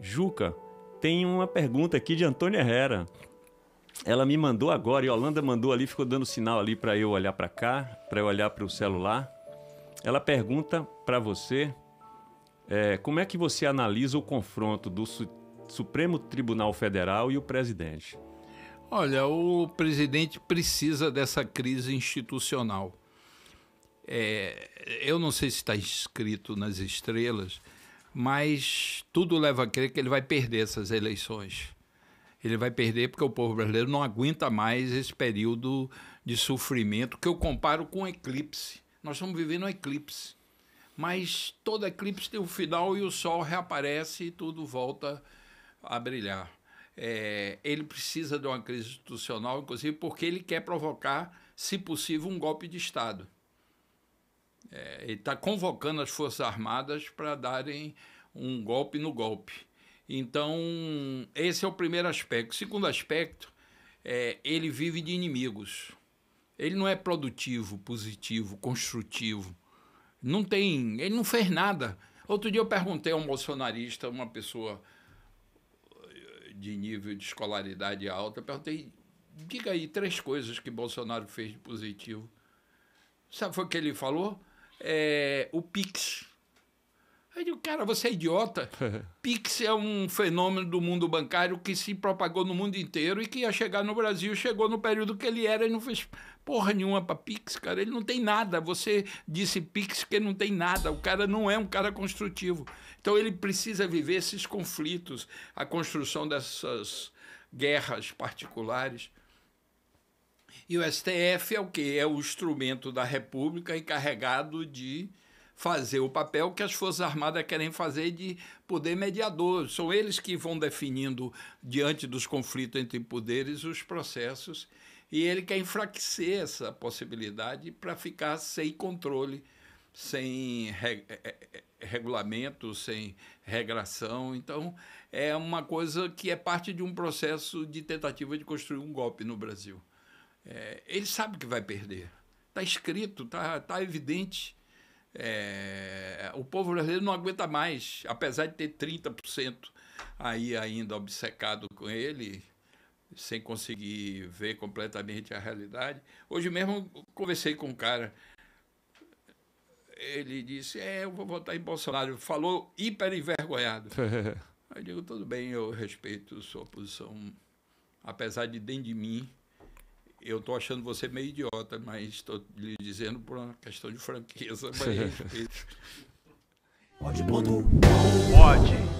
Juca, tem uma pergunta aqui de Antônia Herrera. Ela me mandou agora, e Holanda mandou ali, ficou dando sinal ali para eu olhar para cá, para eu olhar para o celular. Ela pergunta para você é, como é que você analisa o confronto do su Supremo Tribunal Federal e o presidente. Olha, o presidente precisa dessa crise institucional. É, eu não sei se está escrito nas estrelas, mas tudo leva a crer que ele vai perder essas eleições. Ele vai perder porque o povo brasileiro não aguenta mais esse período de sofrimento que eu comparo com um eclipse. Nós estamos vivendo um eclipse. Mas todo eclipse tem um final e o sol reaparece e tudo volta a brilhar. É, ele precisa de uma crise institucional, inclusive, porque ele quer provocar, se possível, um golpe de Estado é, ele está convocando as Forças Armadas para darem um golpe no golpe. Então, esse é o primeiro aspecto. O segundo aspecto, é, ele vive de inimigos. Ele não é produtivo, positivo, construtivo. Não tem, ele não fez nada. Outro dia eu perguntei a um bolsonarista, uma pessoa eh, de nível de escolaridade alta, perguntei, diga aí três coisas que Bolsonaro fez de positivo. Sabe o que ele falou? é, o Pix. Aí eu digo, cara, você é idiota. Pix é um fenômeno do mundo bancário que se propagou no mundo inteiro e que ia chegar no Brasil, chegou no período que ele era e não fez porra nenhuma para Pix, cara. Ele não tem nada. Você disse Pix que não tem nada. O cara não é um cara construtivo. Então ele precisa viver esses conflitos, a construção dessas guerras particulares. E o STF é o que? É o instrumento da República encarregado de fazer o papel que as Forças Armadas querem fazer de poder mediador. São eles que vão definindo, diante dos conflitos entre poderes, os processos. E ele quer enfraquecer essa possibilidade para ficar sem controle, sem re eh, eh, eh, regulamento, sem regração. Então, é uma coisa que é parte de um processo de tentativa de construir um golpe no Brasil é, ele sabe que vai perder. Está escrito, está tá evidente. É, o povo brasileiro não aguenta mais, apesar de ter 30% aí ainda obcecado com ele, sem conseguir ver completamente a realidade. Hoje mesmo conversei com um cara, ele disse, é, eu vou votar em Bolsonaro. Falou hiper envergonhado. eu digo, tudo bem, eu respeito sua posição, apesar de dentro de mim eu estou achando você meio idiota, mas estou lhe dizendo por uma questão de franqueza. Mas... Pode.